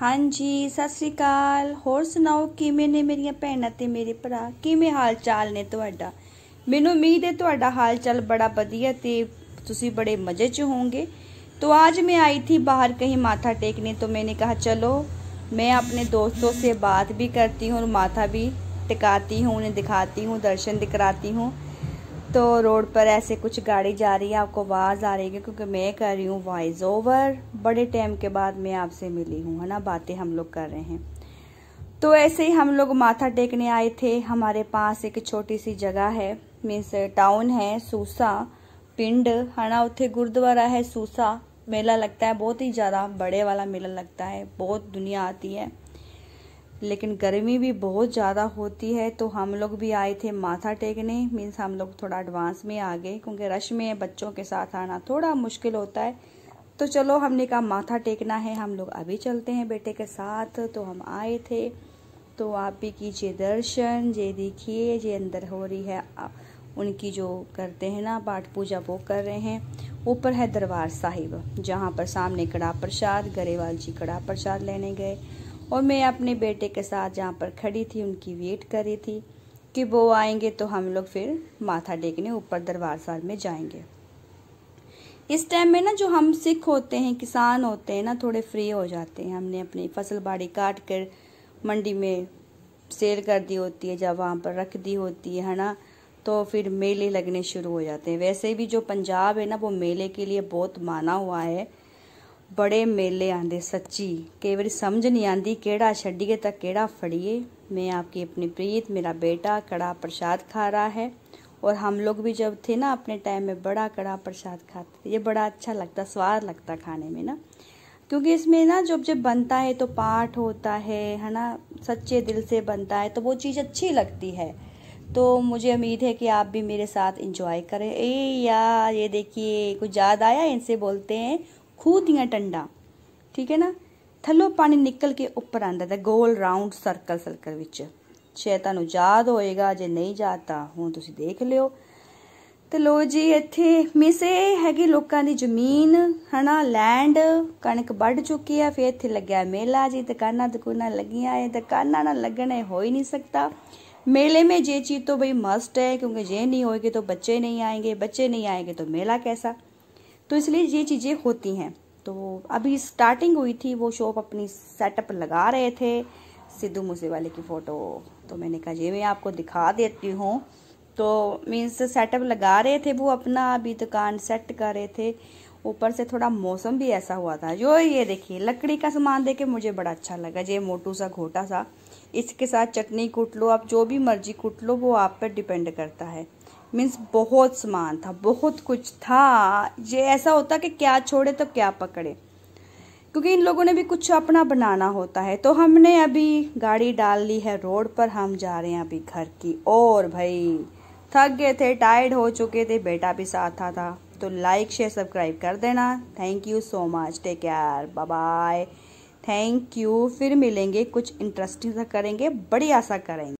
ਹਾਂਜੀ ਸਤਿ ਸ੍ਰੀ ਅਕਾਲ ਹੋਰ ਸੁਣਾਓ ਕਿਵੇਂ ਨੇ ਮੇਰੀਆਂ ਭੈਣਾਂ ਤੇ ਮੇਰੇ ਭਰਾ ਕਿਵੇਂ ਹਾਲ ਚਾਲ ਨੇ ਤੁਹਾਡਾ ਮੈਨੂੰ ਉਮੀਦ ਹੈ ਤੁਹਾਡਾ ਹਾਲ ਚਾਲ ਬੜਾ ਵਧੀਆ ਤੇ ਤੁਸੀਂ ਬੜੇ ਮਜ਼ੇ 'ਚ ਹੋਵੋਗੇ ਤੋ ਅੱਜ ਮੈਂ ਆਈ ਥੀ ਬਾਹਰ ਕਹੀਂ ਮਾਥਾ ਟੇਕਨੇ ਤੋ ਮੈਨੇ ਕਹਾ ਚਲੋ ਮੈਂ ਆਪਣੇ ਦੋਸਤੋ ਸੇ ਬਾਤ ਵੀ ਕਰਤੀ ਹੂੰ ਔਰ ਮਾਥਾ ਵੀ ਟਿਕਾਤੀ ਹੂੰ ਉਹਨੇ ਦਿਖਾਤੀ ਹੂੰ ਦਰਸ਼ਨ ਦਿਕਰਾਤੀ ਹੂੰ तो रोड पर ऐसे कुछ गाड़ी जा रही है आपको आवाज़ आ रही है क्योंकि मैं कर रही हूँ वॉइस ओवर बड़े टाइम के बाद मैं आपसे मिली हूँ है ना बातें हम लोग कर रहे हैं तो ऐसे ही हम लोग माथा टेकने आए थे हमारे पास एक छोटी सी जगह है मीन्स टाउन है सूसा पिंड है ना उत्थे गुरुद्वारा है सूसा मेला लगता है बहुत ही ज़्यादा बड़े वाला मेला लगता है बहुत दुनिया आती है लेकिन गर्मी भी बहुत ज़्यादा होती है तो हम लोग भी आए थे माथा टेकने मीन्स हम लोग थोड़ा एडवांस में आ गए क्योंकि रश में बच्चों के साथ आना थोड़ा मुश्किल होता है तो चलो हमने कहा माथा टेकना है हम लोग अभी चलते हैं बेटे के साथ तो हम आए थे तो आप भी कीजिए दर्शन ये देखिए ये अंदर हो रही है उनकी जो करते हैं ना पाठ पूजा वो कर रहे हैं ऊपर है दरबार साहिब जहाँ पर सामने कड़ा प्रसाद गरेवाल जी कड़ा प्रसाद लेने गए और मैं अपने बेटे के साथ जहाँ पर खड़ी थी उनकी वेट कर रही थी कि वो आएंगे तो हम लोग फिर माथा टेकने ऊपर दरबार साहब में जाएंगे इस टाइम में ना जो हम सिख होते हैं किसान होते हैं ना थोड़े फ्री हो जाते हैं हमने अपनी फसल बाड़ी काट कर मंडी में सेल कर दी होती है जब वहाँ पर रख दी होती है है ना तो फिर मेले लगने शुरू हो जाते हैं वैसे भी जो पंजाब है ना वो मेले के लिए बहुत माना हुआ है बड़े मेले आते सच्ची कई बार समझ नहीं आती कि छड़िए तो कि ਫੜੀਏ मैं आपकी अपनी प्रीत मेरा बेटा कड़ा प्रसाद खा रहा है और हम लोग भी जब थे ना अपने टाइम में बड़ा कड़ा प्रसाद खाते थे ये बड़ा अच्छा लगता स्वाद लगता खाने में ना क्योंकि इसमें ना जब जब बनता है तो पाठ होता है है ना सच्चे दिल से बनता है तो वो चीज़ अच्छी लगती है तो मुझे उम्मीद है कि आप भी मेरे साथ इंजॉय करें ए या ये देखिए कुछ याद आया इनसे बोलते हैं ਖੂਹ ਦੀਆਂ ਟੰਡਾਂ ਠੀਕ ਹੈ ਨਾ ਥੱਲੋਂ ਪਾਣੀ ਨਿਕਲ ਕੇ ਉੱਪਰ ਆਂਦਾ ਤੇ ਗੋਲ ਰਾਉਂਡ ਸਰਕਲ ਸਰਕਲ ਵਿੱਚ ਛੇ ਤੁਹਾਨੂੰ ਯਾਦ ਹੋਏਗਾ ਜੇ ਨਹੀਂ ਯਾਦ ਤਾਂ ਹੁਣ ਤੁਸੀਂ ਦੇਖ ਲਿਓ ਤੇ ਲੋ ਜੀ ਇੱਥੇ ਮਿਸ ਇਹ ਹੈਗੀ ਲੋਕਾਂ ਦੀ ਜ਼ਮੀਨ ਹਨਾ ਲੈਂਡ ਕਣਕ ਵੱਢ ਚੁੱਕੀ ਆ ਫੇਰ ਇੱਥੇ ਲੱਗਿਆ ਮੇਲਾ ਜੀ ਦੁਕਾਨਾਂ ਦੁਕਾਨਾਂ ਲੱਗੀਆਂ ਇਹ ਦੁਕਾਨਾਂ ਨਾਲ ਲੱਗਣੇ ਹੋ ਹੀ ਨਹੀਂ ਸਕਦਾ मेले में ये चीज़ तो भाई मस्ट है क्योंकि ये नहीं होएगी तो बच्चे नहीं आएंगे बच्चे नहीं आएंगे तो मेला कैसा तो इसलिए ये चीज़ें होती हैं तो अभी स्टार्टिंग हुई थी वो शॉप अपनी सेटअप लगा रहे थे सिद्धू मूसेवाले की फ़ोटो तो मैंने कहा ये मैं आपको दिखा देती हूँ तो मीन्स सेटअप लगा रहे थे वो अपना अभी दुकान सेट कर रहे थे ऊपर से थोड़ा मौसम भी ऐसा हुआ था जो ये देखिए लकड़ी का सामान देके मुझे बड़ा अच्छा लगा ये मोटू सा घोटा सा इसके साथ चटनी कूट लो आप जो भी मर्जी कूट लो वो आप पर डिपेंड करता है मीन्स बहुत समान था बहुत कुछ था ये ऐसा होता कि क्या छोड़े तो क्या पकड़े क्योंकि इन लोगों ने भी कुछ अपना बनाना होता है तो हमने अभी गाड़ी डाल ली है रोड पर हम जा रहे हैं अभी घर की और भाई थक गए थे टायर्ड हो चुके थे बेटा भी साथ था, था। तो लाइक शेयर सब्सक्राइब कर देना thank you so much take care bye bye thank you फिर मिलेंगे कुछ इंटरेस्टिंग सा करेंगे बढ़िया सा करेंगे